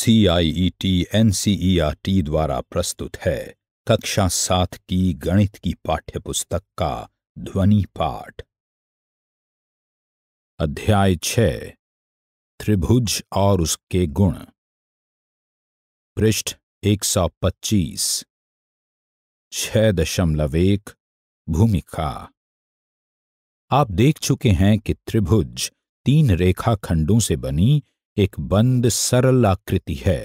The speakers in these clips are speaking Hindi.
सीआईईटी एनसीईआरटी e e द्वारा प्रस्तुत है कक्षा सात की गणित की पाठ्यपुस्तक का ध्वनि पाठ अध्याय छ त्रिभुज और उसके गुण पृष्ठ 125 छ दशमलव एक भूमिका आप देख चुके हैं कि त्रिभुज तीन रेखाखंडों से बनी एक बंद सरल आकृति है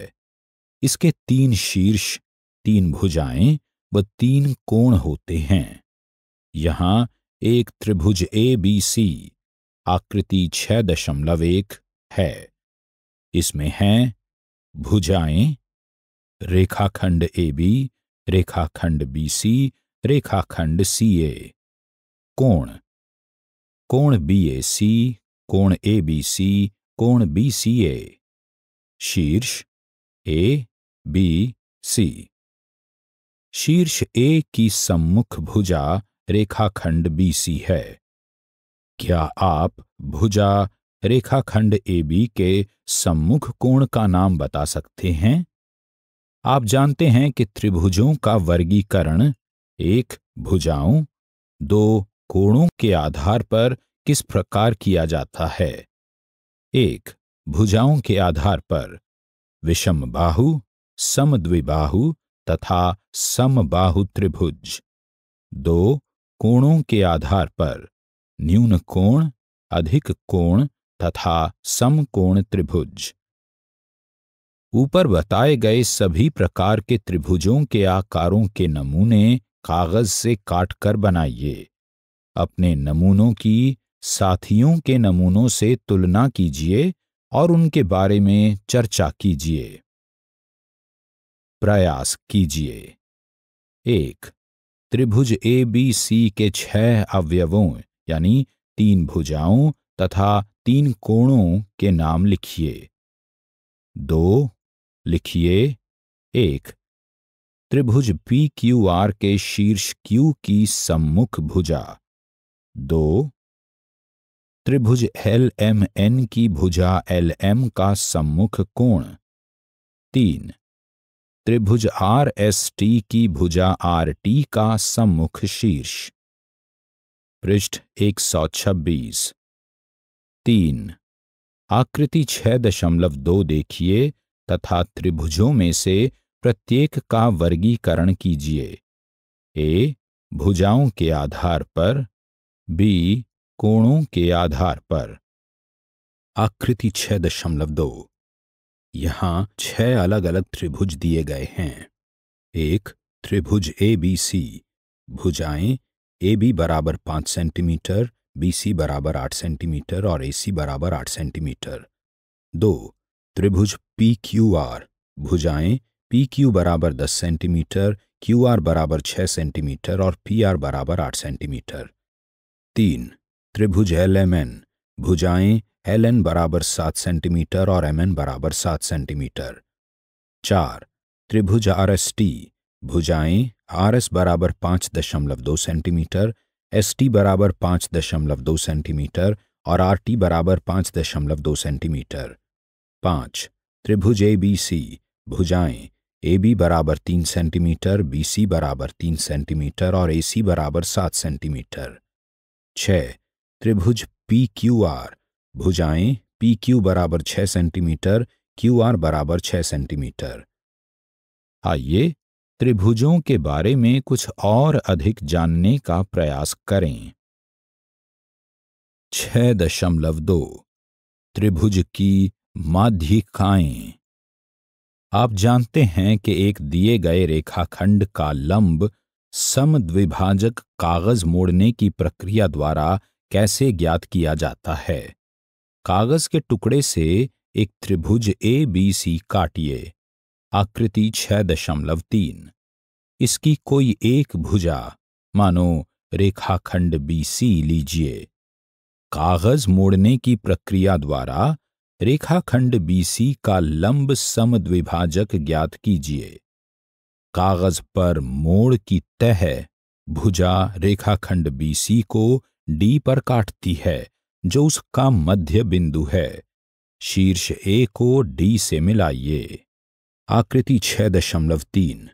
इसके तीन शीर्ष तीन भुजाएं व तीन कोण होते हैं यहां एक त्रिभुज ए बी सी आकृति छह दशमलव एक है इसमें हैं भुजाएं रेखाखंड ए बी रेखाखंड बी सी रेखाखंड सी ए कोण कोण बी ए सी कोण ए बी सी कोण बी सी ए शीर्ष ए बी सी शीर्ष ए की सम्मुख भुजा रेखाखंड बी सी है क्या आप भुजा रेखाखंड ए बी के सम्मुख कोण का नाम बता सकते हैं आप जानते हैं कि त्रिभुजों का वर्गीकरण एक भुजाओं दो कोणों के आधार पर किस प्रकार किया जाता है एक भुजाओं के आधार पर विषम बाहु समद्विबाहु तथा समबाहु त्रिभुज दो कोणों के आधार पर न्यून कोण अधिक कोण तथा समकोण त्रिभुज ऊपर बताए गए सभी प्रकार के त्रिभुजों के आकारों के नमूने कागज से काटकर बनाइए अपने नमूनों की साथियों के नमूनों से तुलना कीजिए और उनके बारे में चर्चा कीजिए प्रयास कीजिए एक त्रिभुज ए बी सी के छह अवयवों यानी तीन भुजाओं तथा तीन कोणों के नाम लिखिए दो लिखिए एक त्रिभुज पी क्यू आर के शीर्ष क्यू की सम्मुख भुजा दो त्रिभुज एल एम एन की भुजा एल एम का सम्मुख कोण तीन त्रिभुज आर एस टी की भुजा आर टी का सम्मुख शीर्ष पृष्ठ एक सौ छब्बीस तीन आकृति छह दशमलव दो देखिए तथा त्रिभुजों में से प्रत्येक का वर्गीकरण कीजिए ए भुजाओं के आधार पर बी कोणों के आधार पर आकृति छह दशमलव दो यहाँ छह अलग अलग त्रिभुज दिए गए हैं एक त्रिभुज ए बी सी भुजाएं ए बी बराबर पांच सेंटीमीटर बी सी बराबर आठ सेंटीमीटर और ए सी बराबर आठ सेंटीमीटर दो त्रिभुज पी क्यू आर भुजाएं पी क्यू बराबर दस सेंटीमीटर क्यू आर बराबर छह सेंटीमीटर और पी आर बराबर आठ सेंटीमीटर तीन त्रिभुज एल एम एन भुजाएं एल एन बराबर सात सेंटीमीटर और एम एन बराबर सात सेंटीमीटर चार त्रिभुज आर एस टी भुजाएं आर एस बराबर पाँच दशमलव दो सेंटीमीटर एस टी बराबर पाँच दशमलव दो सेंटीमीटर और आर टी बराबर पाँच दशमलव दो सेंटीमीटर पाँच त्रिभुज ए बी सी भुजाएं ए बी बराबर तीन सेंटीमीटर बी सी बराबर तीन सेंटीमीटर और ए सी बराबर सात सेंटीमीटर छः त्रिभुज पी क्यू आर भुजाएं पी क्यू बराबर छह सेंटीमीटर क्यू आर बराबर छह सेंटीमीटर आइए त्रिभुजों के बारे में कुछ और अधिक जानने का प्रयास करें छह दशमलव दो त्रिभुज की माध्यिकाएं आप जानते हैं कि एक दिए गए रेखाखंड का लंब समद्विभाजक कागज मोड़ने की प्रक्रिया द्वारा कैसे ज्ञात किया जाता है कागज के टुकड़े से एक त्रिभुज ए बी सी काटिए आकृति छह दशमलव तीन इसकी कोई एक भुजा मानो रेखाखंड बी सी लीजिए कागज मोड़ने की प्रक्रिया द्वारा रेखाखंड बीसी का लंब द्विभाजक ज्ञात कीजिए कागज पर मोड़ की तह भुजा रेखाखंड बीसी को डी पर काटती है जो उसका मध्य बिंदु है शीर्ष ए को डी से मिलाइए आकृति छह दशमलव तीन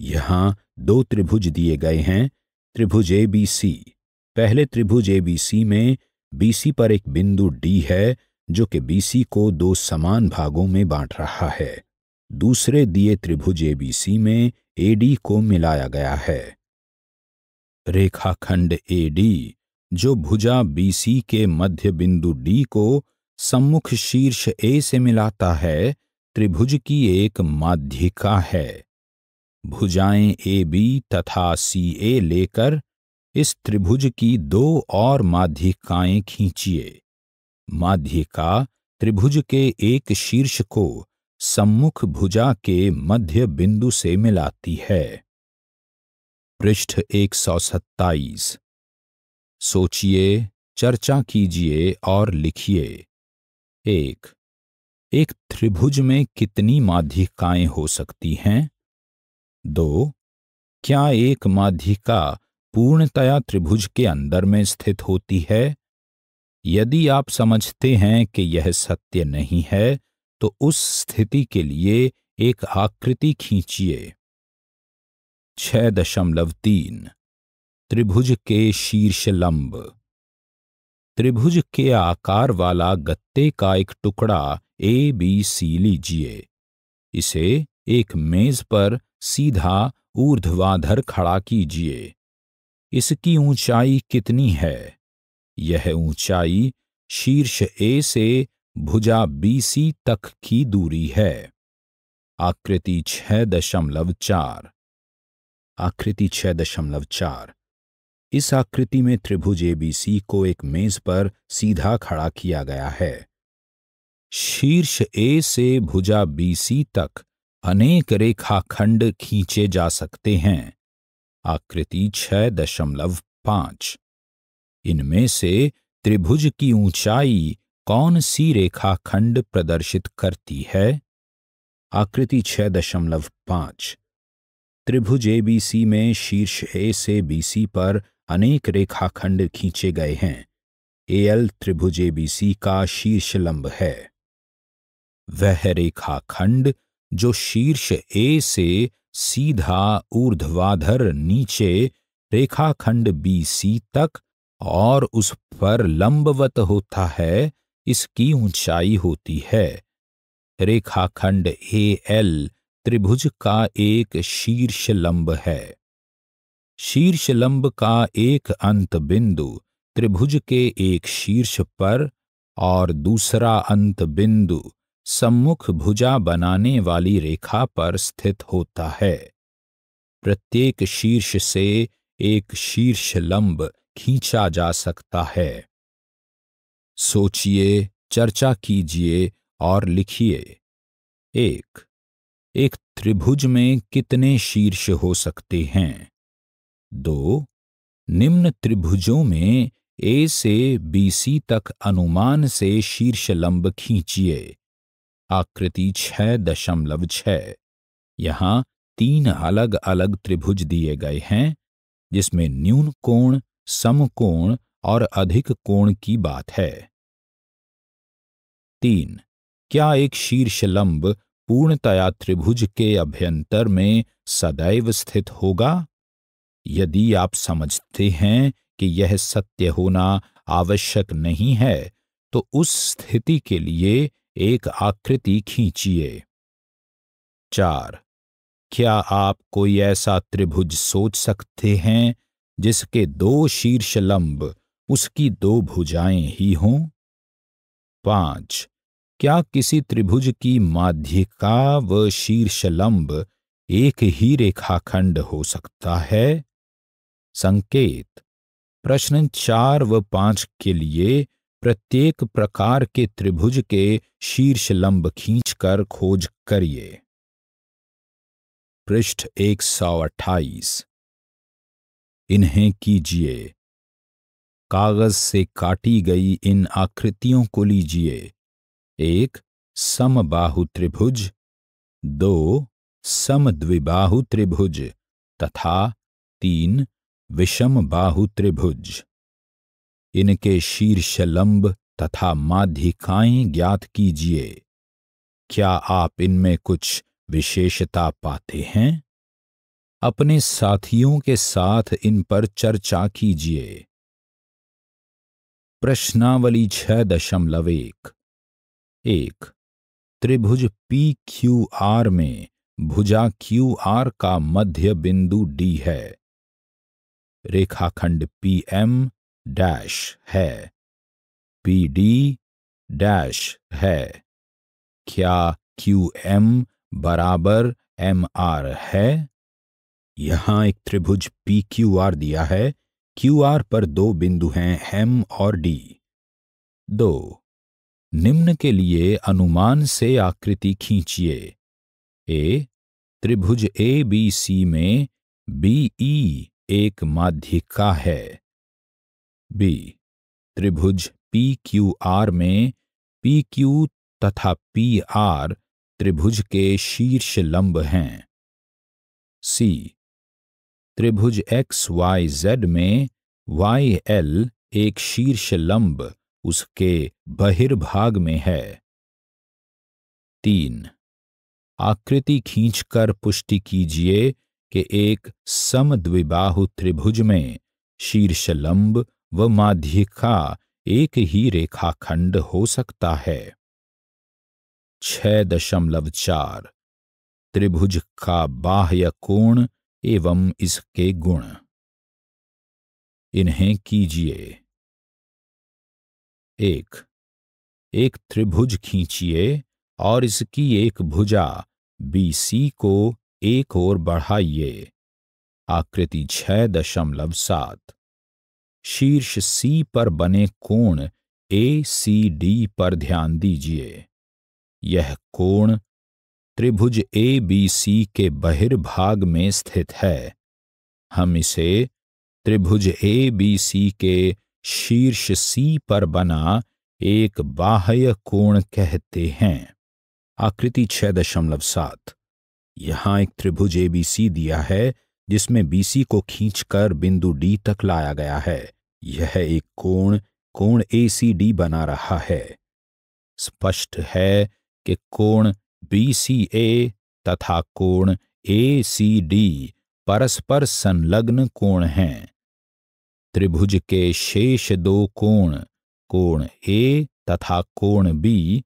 यहां दो त्रिभुज दिए गए हैं त्रिभुज ए बी सी पहले त्रिभुज ए बी सी में बी सी पर एक बिंदु डी है जो कि बी सी को दो समान भागों में बांट रहा है दूसरे दिए त्रिभुज ए बी सी में ए डी को मिलाया गया है रेखाखंड ए डी जो भुजा बीसी के मध्य बिंदु डी को सम्मुख शीर्ष ए से मिलाता है त्रिभुज की एक माध्यिका है भुजाएं ए बी तथा सी ए लेकर इस त्रिभुज की दो और माध्यिकाएं खींचिए माध्यिका त्रिभुज के एक शीर्ष को सम्मुख भुजा के मध्य बिंदु से मिलाती है पृष्ठ एक सौ सत्ताईस सोचिए चर्चा कीजिए और लिखिए एक एक त्रिभुज में कितनी माध्यिकाएं हो सकती हैं दो क्या एक माध्यिका पूर्णतया त्रिभुज के अंदर में स्थित होती है यदि आप समझते हैं कि यह सत्य नहीं है तो उस स्थिति के लिए एक आकृति खींचिए छः दशमलव तीन त्रिभुज के शीर्ष लंब त्रिभुज के आकार वाला गत्ते का एक टुकड़ा ए बी सी लीजिए इसे एक मेज पर सीधा ऊर्ध्वाधर खड़ा कीजिए इसकी ऊंचाई कितनी है यह ऊंचाई शीर्ष ए से भुजा बी सी तक की दूरी है आकृति छह दशमलव चार आकृति छह दशमलव चार इस आकृति में त्रिभुज एबीसी को एक मेज पर सीधा खड़ा किया गया है शीर्ष ए से भुजा बीसी तक अनेक रेखाखंड खींचे जा सकते हैं आकृति छह दशमलव पांच इनमें से त्रिभुज की ऊंचाई कौन सी रेखाखंड प्रदर्शित करती है आकृति छह दशमलव पांच त्रिभुज एबीसी में शीर्ष ए से बीसी पर अनेक रेखाखंड खींचे गए हैं एल त्रिभुज एबीसी का शीर्ष लंब है वह रेखाखंड जो शीर्ष ए से सीधा ऊर्ध्वाधर नीचे रेखाखंड बी सी तक और उस पर लंबवत होता है इसकी ऊंचाई होती है रेखाखंड ए एल त्रिभुज का एक शीर्ष लंब है शीर्षलंब का एक अंत बिंदु त्रिभुज के एक शीर्ष पर और दूसरा अंत बिंदु सम्मुख भुजा बनाने वाली रेखा पर स्थित होता है प्रत्येक शीर्ष से एक शीर्षलंब खींचा जा सकता है सोचिए चर्चा कीजिए और लिखिए एक एक त्रिभुज में कितने शीर्ष हो सकते हैं दो निम्न त्रिभुजों में ए से बी सी तक अनुमान से शीर्ष लंब खींचिए आकृति छह दशमलव छ यहाँ तीन अलग अलग त्रिभुज दिए गए हैं जिसमें न्यून कोण समकोण और अधिक कोण की बात है तीन क्या एक शीर्ष लंब पूर्णतया त्रिभुज के अभ्यंतर में सदैव स्थित होगा यदि आप समझते हैं कि यह सत्य होना आवश्यक नहीं है तो उस स्थिति के लिए एक आकृति खींचिए चार क्या आप कोई ऐसा त्रिभुज सोच सकते हैं जिसके दो शीर्ष लंब उसकी दो भुजाएं ही हों पांच क्या किसी त्रिभुज की माध्यिका व शीर्षलंब एक ही रेखाखंड हो सकता है संकेत प्रश्न चार व पांच के लिए प्रत्येक प्रकार के त्रिभुज के शीर्ष लंब खींचकर खोज करिए पृष्ठ 128 इन्हें कीजिए कागज से काटी गई इन आकृतियों को लीजिए एक समबाहु त्रिभुज दो समद्विबाहु त्रिभुज तथा तीन विषम बाहु त्रिभुज इनके शीर्षलंब तथा माध्यिकाएं ज्ञात कीजिए क्या आप इनमें कुछ विशेषता पाते हैं अपने साथियों के साथ इन पर चर्चा कीजिए प्रश्नावली छह दशमलव एक एक त्रिभुज पी क्यू आर में भुजा क्यू आर का मध्य बिंदु डी है रेखाखंड पी एम डैश है पी डी डैश है क्या क्यू एम बराबर एम आर है यहां एक त्रिभुज पी क्यू आर दिया है क्यू आर पर दो बिंदु हैं एम और डी दो निम्न के लिए अनुमान से आकृति खींचिए ए त्रिभुज ए बी सी में बी ई e एक माध्यिका है बी त्रिभुज पी क्यू आर में पी क्यू तथा पी आर त्रिभुज के शीर्ष लंब हैं सी त्रिभुज एक्स वाई जेड में वाई एल एक शीर्ष लंब उसके बहिर्भाग में है तीन आकृति खींचकर पुष्टि कीजिए के एक समद्विबाहु त्रिभुज में शीर्षलंब व माध्यिका एक ही रेखाखंड हो सकता है छ दशमलव चार त्रिभुज का बाह्य कोण एवं इसके गुण इन्हें कीजिए एक एक त्रिभुज खींचिए और इसकी एक भुजा BC को एक ओर बढ़ाइए आकृति छह दशमलव सात शीर्ष सी पर बने कोण ए सी डी पर ध्यान दीजिए यह कोण त्रिभुज ए बी सी के बहिर्भाग में स्थित है हम इसे त्रिभुज ए बी सी के शीर्ष सी पर बना एक बाह्य कोण कहते हैं आकृति छह दशमलव सात यहाँ एक त्रिभुज एबीसी दिया है जिसमें बीसी को खींचकर बिंदु डी तक लाया गया है यह एक कोण कोण एसीडी बना रहा है स्पष्ट है कि कोण बीसीए तथा कोण एसीडी परस्पर संलग्न कोण हैं त्रिभुज के शेष दो कोण कोण ए तथा कोण बी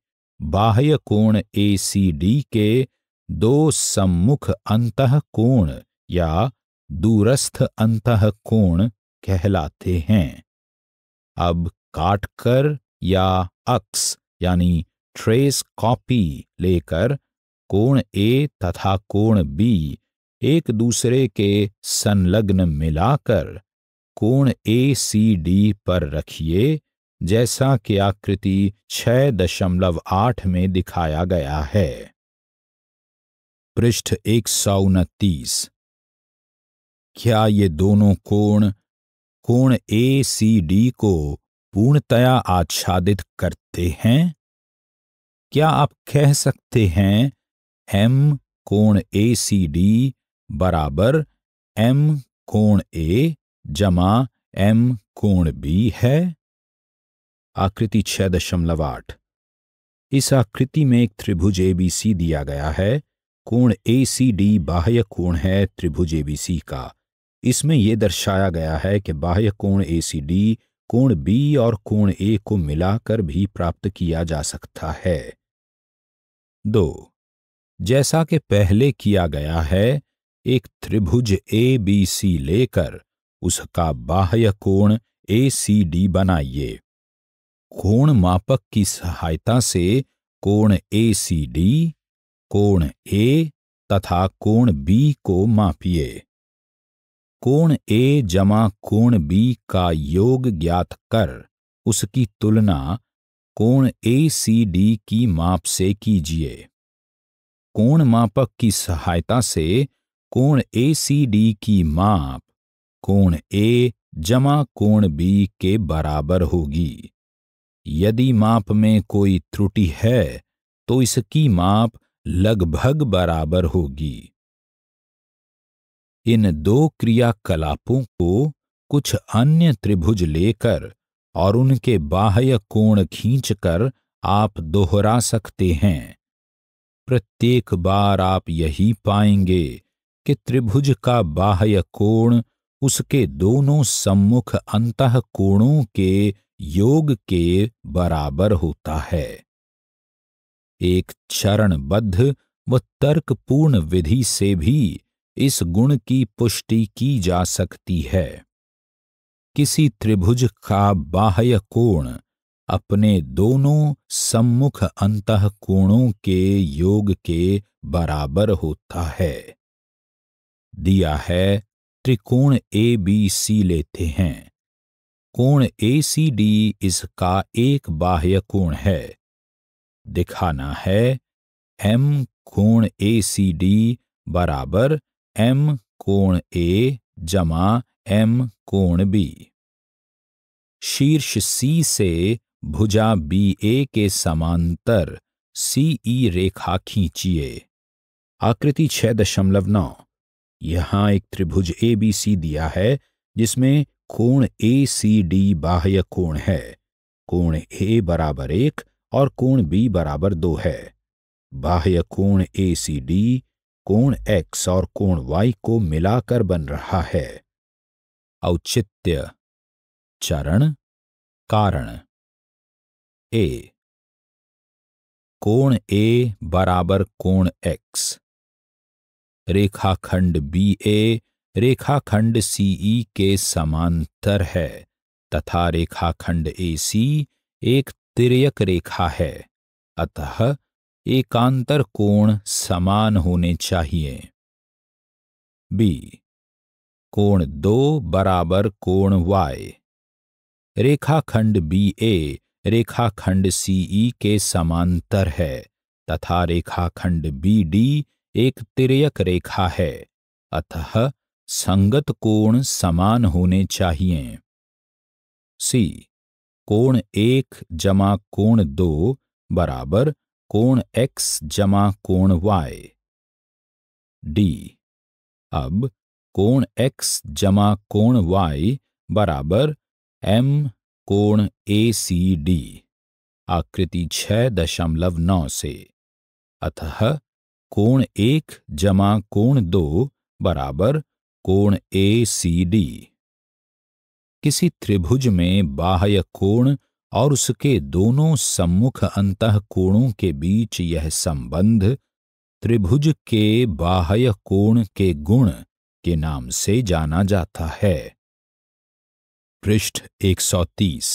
बाह्य कोण एसीडी के दो सम्मुख अंत कोण या दूरस्थ अंत कोण कहलाते हैं अब काटकर या अक्स यानी ट्रेस कॉपी लेकर कोण ए तथा कोण बी एक दूसरे के संलग्न मिलाकर कोण ए सी डी पर रखिए जैसा कि आकृति 6.8 में दिखाया गया है पृष्ठ एक सौ उनतीस क्या ये दोनों कोण कोण ए सी डी को पूर्णतया आच्छादित करते हैं क्या आप कह सकते हैं एम कोण ए सी डी बराबर एम कोण ए जमा एम कोण बी है आकृति छह दशमलव आठ इस आकृति में एक त्रिभुज एबीसी दिया गया है कोण ए सी डी बाह्य कोण है त्रिभुज ए बी सी का इसमें यह दर्शाया गया है कि बाह्य कोण ए सी डी कोण बी और कोण ए को मिलाकर भी प्राप्त किया जा सकता है दो जैसा कि पहले किया गया है एक त्रिभुज ए बी सी लेकर उसका बाह्य कोण ए सी डी बनाइए कोण मापक की सहायता से कोण ए सी डी कोण ए तथा कोण बी को मापिए कोण ए जमा कोण बी का योग ज्ञात कर उसकी तुलना कोण ए सी डी की माप से कीजिए कोण मापक की सहायता से कोण ए सी डी की माप कोण ए जमा कोण बी के बराबर होगी यदि माप में कोई त्रुटि है तो इसकी माप लगभग बराबर होगी इन दो क्रियाकलापों को कुछ अन्य त्रिभुज लेकर और उनके बाह्य कोण खींचकर आप दोहरा सकते हैं प्रत्येक बार आप यही पाएंगे कि त्रिभुज का बाह्य कोण उसके दोनों सम्मुख अंत कोणों के योग के बराबर होता है एक चरणबद्ध व तर्कपूर्ण विधि से भी इस गुण की पुष्टि की जा सकती है किसी त्रिभुज का बाह्य कोण अपने दोनों सम्मुख अंत कोणों के योग के बराबर होता है दिया है त्रिकोण ए बी सी लेते हैं कोण ए सी डी इसका एक बाह्य कोण है दिखाना है एम कोण ए सी डी बराबर एम कोण ए जमा एम कोण बी शीर्ष सी से भुजा बी ए के समांतर सी ई e रेखा खींचिए आकृति छह दशमलव नौ यहां एक त्रिभुज ए बी सी दिया है जिसमें कोण ए सी डी बाह्य कोण है कोण ए बराबर एक और कोण बी बराबर दो है बाह्य कोण ए सी डी कोण एक्स और कोण वाई को मिलाकर बन रहा है औचित्य चरण कारण ए कोण ए बराबर कोण एक्स रेखाखंड बी ए रेखाखंड सीई e के समांतर है तथा रेखाखंड ए सी एक तिरयक रेखा है अतः एकांतर कोण समान होने चाहिए बी कोण दो बराबर कोण वाय रेखाखंड बी ए रेखाखंड सी ई के समांतर है तथा रेखाखंड बी डी एक तिरयक रेखा है अतः संगत कोण समान होने चाहिए सी कोण एक जमा कोण दो बराबर कोण एक्स जमा कोण वाई डी अब कोण एक्स जमा कोण वाई बराबर एम कोण ए सी डी आकृति छ दशमलव नौ से अतः कोण एक जमा कोण दो बराबर कोण ए सी डी किसी त्रिभुज में बाह्य कोण और उसके दोनों सम्मुख अंत कोणों के बीच यह संबंध त्रिभुज के बाह्य कोण के गुण के नाम से जाना जाता है पृष्ठ 130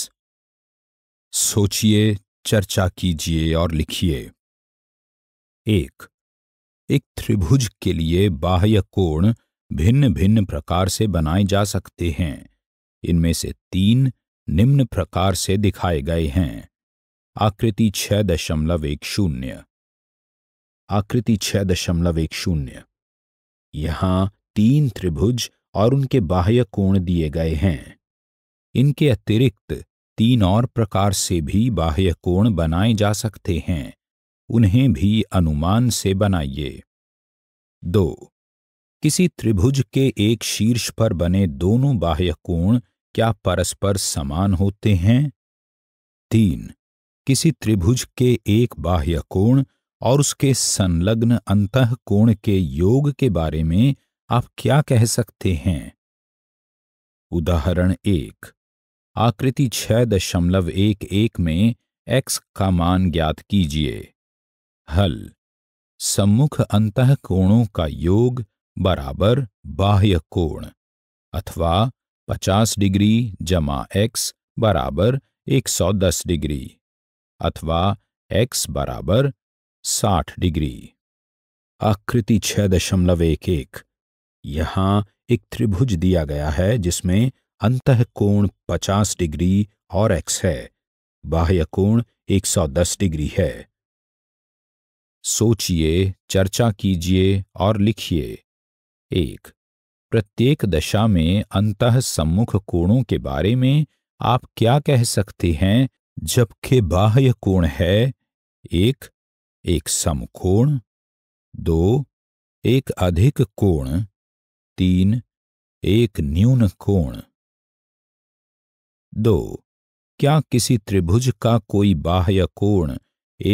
सोचिए चर्चा कीजिए और लिखिए एक एक त्रिभुज के लिए बाह्य कोण भिन्न भिन्न प्रकार से बनाए जा सकते हैं इनमें से तीन निम्न प्रकार से दिखाए गए हैं आकृति छह दशमलव एक शून्य आकृति छह दशमलव एक शून्य यहां तीन त्रिभुज और उनके बाह्य कोण दिए गए हैं इनके अतिरिक्त तीन और प्रकार से भी बाह्य कोण बनाए जा सकते हैं उन्हें भी अनुमान से बनाइए दो किसी त्रिभुज के एक शीर्ष पर बने दोनों बाह्य कोण क्या परस्पर समान होते हैं तीन किसी त्रिभुज के एक बाह्य कोण और उसके संलग्न अंत कोण के योग के बारे में आप क्या कह सकते हैं उदाहरण एक आकृति छह दशमलव एक एक में x का मान ज्ञात कीजिए हल सम्मुख अंत कोणों का योग बराबर बाह्य कोण अथवा 50 डिग्री जमा एक्स बराबर 110 डिग्री अथवा एक्स बराबर 60 डिग्री आकृति छह दशमलव एक एक यहाँ एक त्रिभुज दिया गया है जिसमें अंत कोण 50 डिग्री और एक्स है बाह्य कोण 110 डिग्री है सोचिए चर्चा कीजिए और लिखिए एक प्रत्येक दशा में अंत सम्मुख कोणों के बारे में आप क्या कह सकते हैं जबकि बाह्य कोण है एक एक समकोण दो एक अधिक कोण तीन एक न्यून कोण दो क्या किसी त्रिभुज का कोई बाह्य कोण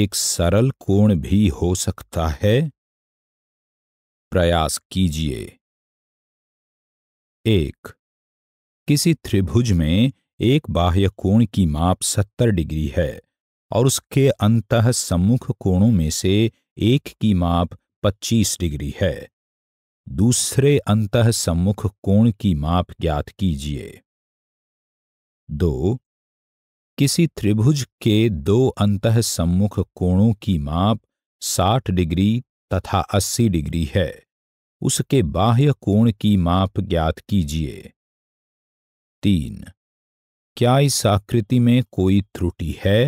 एक सरल कोण भी हो सकता है प्रयास कीजिए एक किसी त्रिभुज में एक बाह्य कोण की माप सत्तर डिग्री है और उसके अंत सम्मुख कोणों में से एक की माप पच्चीस डिग्री है दूसरे अंत सम्मुख कोण की माप ज्ञात कीजिए दो किसी त्रिभुज के दो अंत सम्मुख कोणों की माप 60 डिग्री तथा 80 डिग्री है उसके बाह्य कोण की माप ज्ञात कीजिए तीन क्या इस आकृति में कोई त्रुटि है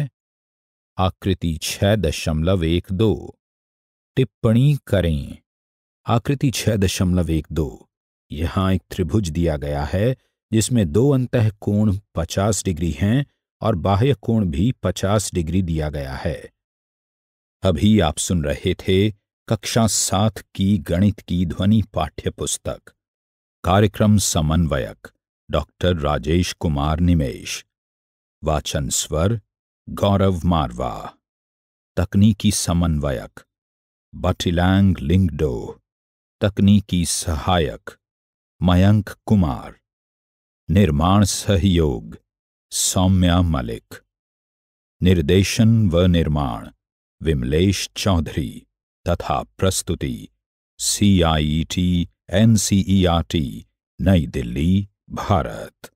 आकृति छह दशमलव एक दो टिप्पणी करें आकृति छह दशमलव एक दो यहां एक त्रिभुज दिया गया है जिसमें दो अंत कोण पचास डिग्री हैं और बाह्य कोण भी पचास डिग्री दिया गया है अभी आप सुन रहे थे कक्षा सात की गणित की ध्वनि पाठ्य पुस्तक कार्यक्रम समन्वयक डॉक्टर राजेश कुमार निमेश वाचन स्वर गौरव मारवा तकनीकी समन्वयक बटिलैंग लिंगडो तकनीकी सहायक मयंक कुमार निर्माण सहयोग सौम्या मलिक निर्देशन व निर्माण विमलेश चौधरी तथा प्रस्तुति C I T N C E R T New Delhi Bharat